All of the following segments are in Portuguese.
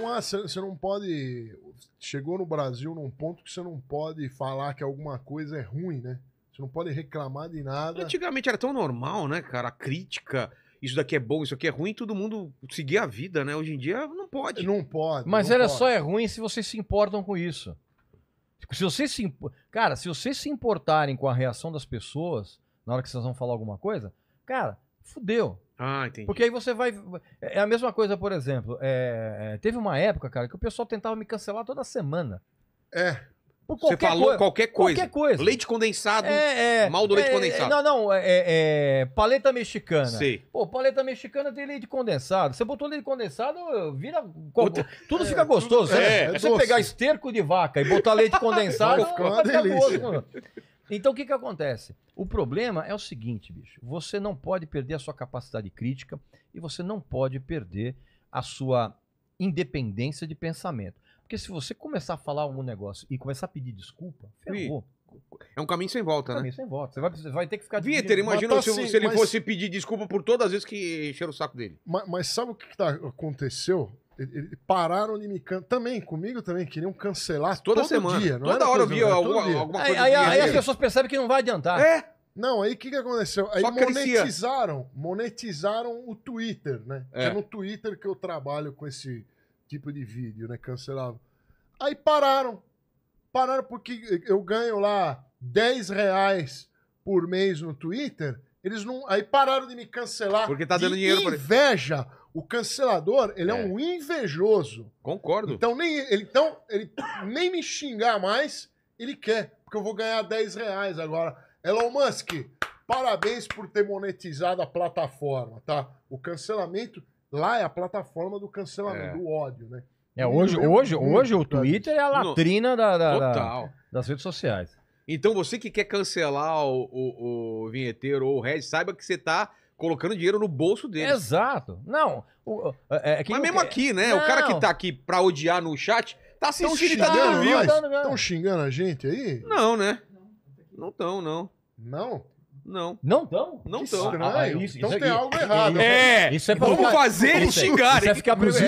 não há, você não pode. Chegou no Brasil num ponto que você não pode falar que alguma coisa é ruim, né? Você não pode reclamar de nada. Antigamente era tão normal, né, cara? A crítica, isso daqui é bom, isso aqui é ruim, todo mundo seguia a vida, né? Hoje em dia não pode. Não pode. Mas não era pode. só é ruim se vocês se importam com isso. Se vocês se, cara, se vocês se importarem com a reação das pessoas na hora que vocês vão falar alguma coisa, cara, fudeu. Ah, entendi. Porque aí você vai. É a mesma coisa, por exemplo. É, é... Teve uma época, cara, que o pessoal tentava me cancelar toda semana. É. Por você falou coisa. qualquer coisa. Qualquer coisa. Leite condensado. É, é, mal do leite é, é, condensado. Não, não. É, paleta mexicana. Sim. Pô, paleta mexicana tem leite condensado. Você botou leite condensado, vira. tudo fica gostoso. Tudo, né? É, você doce. pegar esterco de vaca e botar leite condensado, fica ficar gostoso. Então o que, que acontece? O problema é o seguinte, bicho. Você não pode perder a sua capacidade crítica e você não pode perder a sua independência de pensamento. Porque se você começar a falar algum negócio e começar a pedir desculpa, ferrou. É um caminho sem volta, é um caminho né? sem volta. Você vai, você vai ter que ficar... Vitor, imagina tá se, assim, se, ele mas... fosse pedir desculpa por todas as vezes que encheram o saco dele. Mas, mas sabe o que, que tá, aconteceu? pararam de me can... Também, comigo também, queriam cancelar toda todo semana. dia. toda hora eu via alguma, alguma coisa. Aí, aí, aí as pessoas percebem que não vai adiantar. É? Não, aí o que, que aconteceu? Aí Só monetizaram, crescia. monetizaram o Twitter, né? É. é no Twitter que eu trabalho com esse tipo de vídeo, né? Cancelava. Aí pararam. Pararam porque eu ganho lá 10 reais por mês no Twitter. Eles não. Aí pararam de me cancelar. Porque tá dando dinheiro inveja, pra inveja o cancelador, ele é, é um invejoso. Concordo. Então nem, ele, então, ele nem me xingar mais, ele quer. Porque eu vou ganhar 10 reais agora. Elon Musk, parabéns por ter monetizado a plataforma, tá? O cancelamento, lá é a plataforma do cancelamento, é. do ódio, né? É, hoje, hoje, hoje o Twitter é a latrina da, da, da, das redes sociais. Então você que quer cancelar o, o, o vinheteiro ou o Red, saiba que você está colocando dinheiro no bolso dele. Exato. Não. O, é, é, é Mas mesmo quer... aqui, né? Não. O cara que tá aqui pra odiar no chat tá se tá xingando, viu? Estão xingando a gente aí? Não, né? Não estão, não. Não? Não. Não estão? Não estão. Ah, então isso, tem algo é errado. É-, é, isso é pra vamos fazer eles é- xingarem. Isso é ficar preso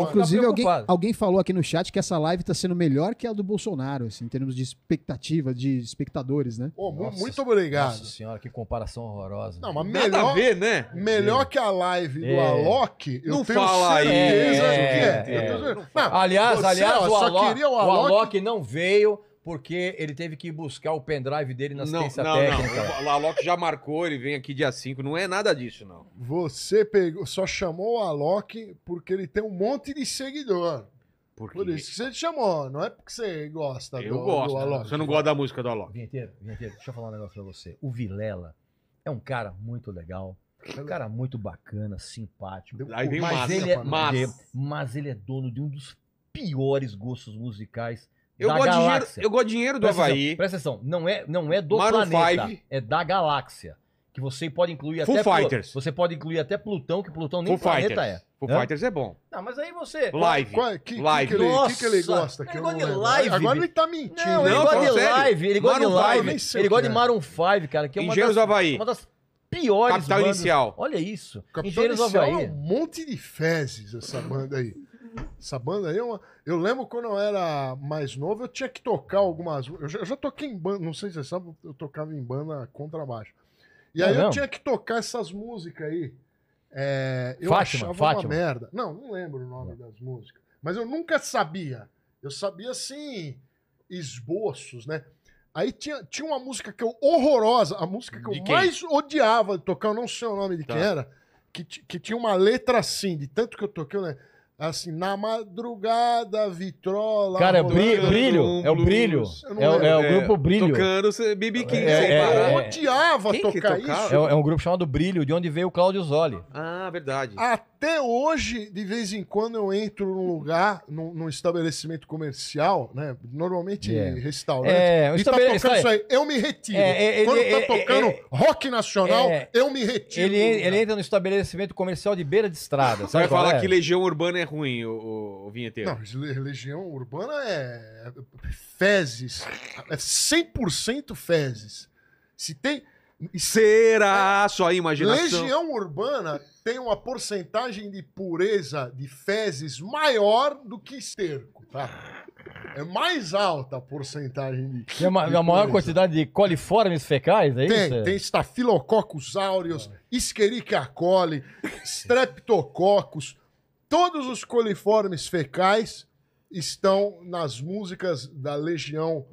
inclusive tá alguém, alguém falou aqui no chat que essa live está sendo melhor que a do Bolsonaro, assim, em termos de expectativa, de espectadores, né? Oh, nossa, muito obrigado. Nossa senhora, que comparação horrorosa. Não, mas melhor, Nada a ver, né? melhor que a live do Alok, eu não tenho fala certeza aí. que é. Aliás, aliás, o Alok não veio porque ele teve que buscar o pendrive dele na assistência não, não, técnica. Não, o Alok já marcou, ele vem aqui dia 5, não é nada disso, não. Você pegou, só chamou o Alok porque ele tem um monte de seguidor. Por isso que você te chamou, não é porque você gosta eu do, gosto, do né? Alok. Você não gosta da música do Alok. Vinheteiro, vinheteiro, deixa eu falar um negócio pra você. O Vilela é um cara muito legal, um cara muito bacana, simpático. Aí vem mas, massa, ele é, mas... mas ele é dono de um dos piores gostos musicais eu gosto, dinheiro, eu gosto de dinheiro do presta Havaí. Atenção, presta atenção, não é, não é do Maroon planeta, 5. é da galáxia. Que você pode incluir Full até. Fighters. Você pode incluir até Plutão, que Plutão nem Full planeta Fighters. é. Full Hã? Fighters é bom. Não, mas aí você. Live. Qual, que, live. O que, que, que, que, ele gosta? Ele gosta de live. Agora ele tá mentindo. Não, ele gosta de live. Ele gosta de live. Ele gosta de é. Maroon 5, cara. Que é uma Engenheiros das, Havaí. Uma das piores Capital bandas. Inicial. Olha isso. Capital Engenheiros Inicial é Havaí. É um monte de fezes essa banda aí. Essa banda aí, eu eu lembro quando eu era mais novo, eu tinha que tocar algumas. Eu já, eu já toquei em banda, não sei se você sabe, eu tocava em banda contrabaixo. E é aí não, eu tinha que tocar essas músicas aí. É, eu Fátima, achava Fátima. uma merda. Não, não lembro o nome das músicas. Mas eu nunca sabia. Eu sabia, assim, esboços, né? Aí tinha, tinha uma música que eu horrorosa, a música que eu mais odiava tocar, eu não sei o nome de tá. quem era, que, que tinha uma letra assim, de tanto que eu toquei, né? Assim, na madrugada, vitrola. Cara, é brilho, brilho, é o brilho. É, o, é o grupo é, Brilho. Tocando BB King, é, sem é, parar. É. Eu odiava Quem tocar isso. É, é um grupo chamado Brilho, de onde veio o Cláudio Zoli. Ah, verdade. Até hoje, de vez em quando, eu entro num lugar, num, num estabelecimento comercial, né? Normalmente Yeah. restaurante. É, um e tá estabele- tocando isso aí. Eu me retiro. É, é, Quando é, tá tocando é, rock nacional, é, eu me retiro. Ele, ele entra no estabelecimento comercial de beira de estrada. Sabe Vai falar é? que Legião Urbana é ruim, o, o vinheteiro. Não, religião urbana é, é fezes. É 100% fezes. Se tem. Será? É, Só imaginação. Legião urbana tem uma porcentagem de pureza de fezes maior do que esterco, tá? É mais alta a porcentagem de. Tem uma, de a maior quantidade de coliformes fecais, é tem, isso? Tem Staphylococcus aureus, ah. Escherichia coli, Streptococcus Todos os coliformes fecais estão nas músicas da Legião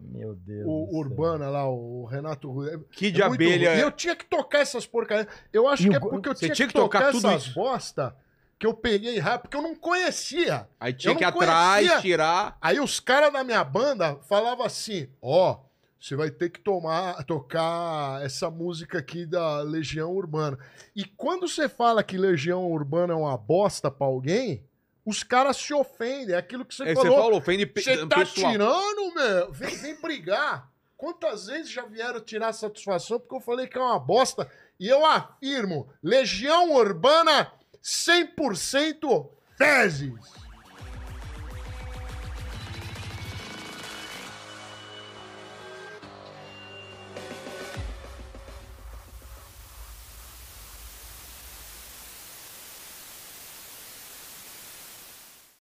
o, Urbana lá, o Renato é Que é de abelha. Ruim. E é- eu tinha que tocar essas porcarias. Eu acho e que é o... é porque eu tinha, tinha, que tocar, tocar essas isso. bosta que eu peguei rápido, porque eu não conhecia. Aí tinha que atrás, conhecia. tirar. Aí os caras da minha banda falavam assim: ó. Oh, você vai ter que tomar, tocar essa música aqui da Legião Urbana. E quando você fala que Legião Urbana é uma bosta pra alguém, os caras se ofendem. É aquilo que você é, falou. Você ofende Você tá pessoal. tirando, meu? Vem, vem brigar. Quantas vezes já vieram tirar satisfação porque eu falei que é uma bosta? E eu afirmo, Legião Urbana 100% fezes.